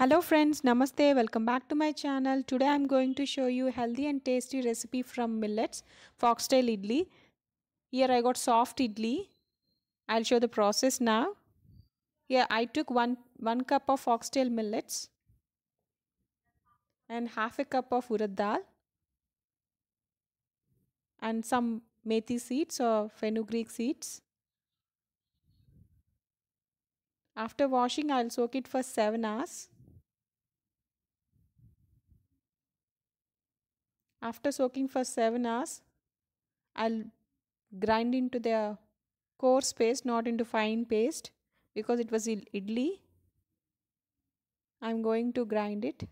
hello friends namaste welcome back to my channel today i'm going to show you healthy and tasty recipe from millets foxtail idli here i got soft idli i'll show the process now here i took one one cup of foxtail millets and half a cup of urad dal and some methi seeds or fenugreek seeds after washing i'll soak it for 7 hours After soaking for 7 hours, I'll grind into the coarse paste, not into fine paste because it was idli. I'm going to grind it.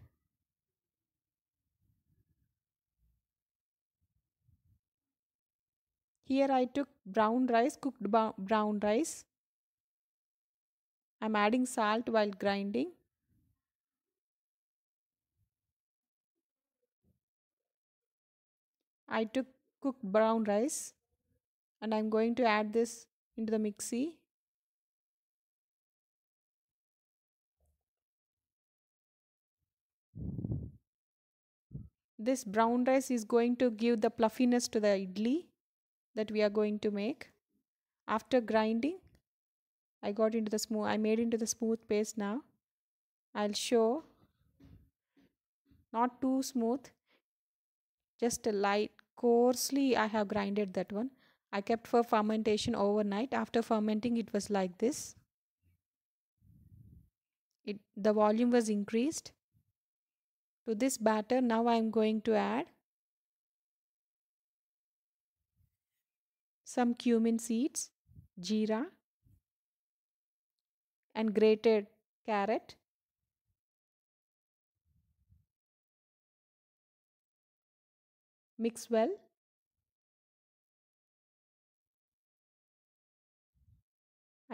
Here I took brown rice, cooked brown rice. I'm adding salt while grinding. I took cooked brown rice and I'm going to add this into the mixie. This brown rice is going to give the fluffiness to the idli that we are going to make. After grinding, I got into the smooth, I made into the smooth paste now. I'll show not too smooth, just a light coarsely I have grinded that one. I kept for fermentation overnight. After fermenting it was like this. It, the volume was increased. To this batter now I am going to add some cumin seeds, jeera and grated carrot Mix well.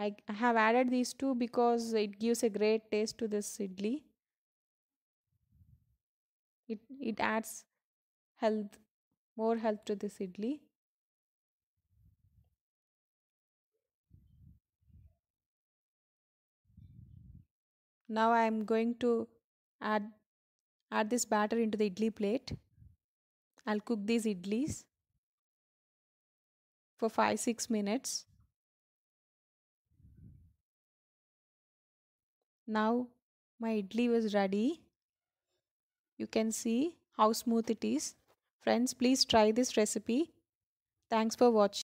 I have added these two because it gives a great taste to this idli. It, it adds health, more health to this idli. Now I am going to add add this batter into the idli plate. I'll cook these idlis for 5 6 minutes. Now my idli was ready. You can see how smooth it is. Friends, please try this recipe. Thanks for watching.